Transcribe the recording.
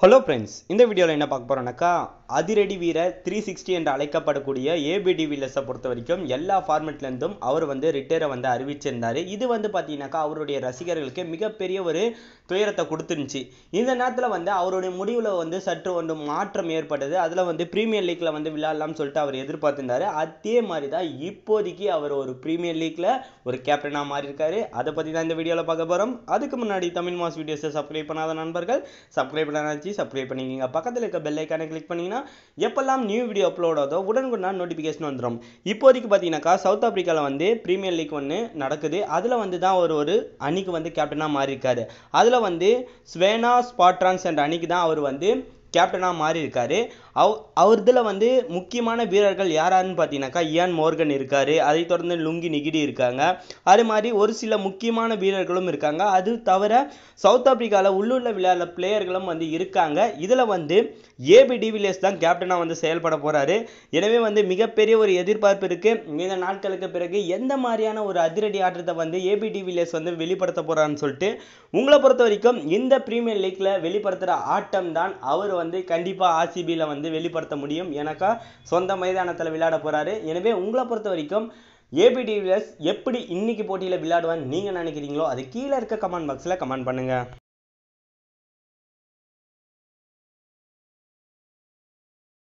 hello friends இந்த வீடியோவில் என்ன பார்க்க போகிறோம்னாக்கா அதிரடி வீரர் த்ரீ சிக்ஸ்டி என்று அழைக்கப்படக்கூடிய ஏபி வில்லஸை பொறுத்த வரைக்கும் எல்லா ஃபார்மெட்லேருந்தும் அவர் வந்து ரிட்டையரை வந்து அறிவிச்சிருந்தார் இது வந்து பார்த்தீங்கன்னாக்கா அவருடைய ரசிகர்களுக்கு மிகப்பெரிய ஒரு துயரத்தை கொடுத்துருந்துச்சு இந்த நேரத்தில் வந்து அவருடைய முடிவில் வந்து சற்று ஒன்று மாற்றம் ஏற்பட்டது அதில் வந்து ப்ரீமியர் லீக்கில் வந்து விளையாடலாம்னு சொல்லிட்டு அவர் எதிர்பார்த்திருந்தார் அதே மாதிரி தான் இப்போதைக்கு அவர் ஒரு ப்ரீமியர் லீக்கில் ஒரு கேப்டனாக மாறியிருக்காரு அதை பற்றி தான் இந்த வீடியோவில் பார்க்க போகிறோம் அதுக்கு முன்னாடி தமிழ் மாஸ் வீடியோஸை சப்ஸ்கிரைப் பண்ணாத நண்பர்கள் சப்ஸ்கிரைப் பண்ணாச்சு சப்ஸ்கிரைப் பண்ணிக்கிங்க பக்கத்தில் இருக்க பெல்லைக்கான கிளிக் பண்ணிங்கன்னா பார்த்தீங்கன்னா எப்பெல்லாம் நியூ வீடியோ அப்லோட் ஆகுதோ உடனுக்குடன் நோட்டிஃபிகேஷன் வந்துடும் இப்போதைக்கு பார்த்தீங்கன்னாக்கா சவுத் ஆப்பிரிக்காவில் வந்து ப்ரீமியர் லீக் ஒன்று நடக்குது அதில் வந்து தான் ஒரு ஒரு அணிக்கு வந்து கேப்டனாக மாறியிருக்காரு அதில் வந்து ஸ்வேனா ஸ்பாட்ரான்ஸ் என்ற அணிக்கு தான் அவர் வந்து கேப்டனாக மாறி இருக்கார் அவ் அவர் இதில் வந்து முக்கியமான வீரர்கள் யாராருன்னு பார்த்தீங்கன்னாக்கா இயான் மோர்கன் இருக்கார் அதை தொடர்ந்து லுங்கி நிகிடி இருக்காங்க அது மாதிரி ஒரு சில முக்கியமான வீரர்களும் இருக்காங்க அது தவிர சவுத் ஆப்பிரிக்காவில் உள்ளூரில் விளையாடுற பிளேயர்களும் வந்து இருக்காங்க இதில் வந்து ஏபி டிவிலியர்ஸ் தான் கேப்டனாக வந்து செயல்பட போகிறாரு எனவே வந்து மிகப்பெரிய ஒரு எதிர்பார்ப்பு இருக்குது இந்த நாட்களுக்கு பிறகு எந்த மாதிரியான ஒரு அதிரடி ஆட்டத்தை வந்து ஏபி டிவிலியர்ஸ் வந்து வெளிப்படுத்த போகிறான்னு சொல்லிட்டு உங்களை பொறுத்த வரைக்கும் இந்த ப்ரீமியர் லீக்கில் வெளிப்படுத்துகிற ஆட்டம் தான் அவர் வந்து வந்து கண்டிப்பாக ஆர்சிபியில் வந்து வெளிப்படுத்த முடியும் எனக்கா சொந்த மைதானத்தில் விளையாட போகிறாரு எனவே உங்களை பொறுத்த வரைக்கும் ஏபிடிவிஎஸ் எப்படி இன்னைக்கு போட்டியில் விளையாடுவான்னு நீங்கள் நினைக்கிறீங்களோ அது கீழே இருக்க கமெண்ட் பாக்ஸில் கமெண்ட் பண்ணுங்கள்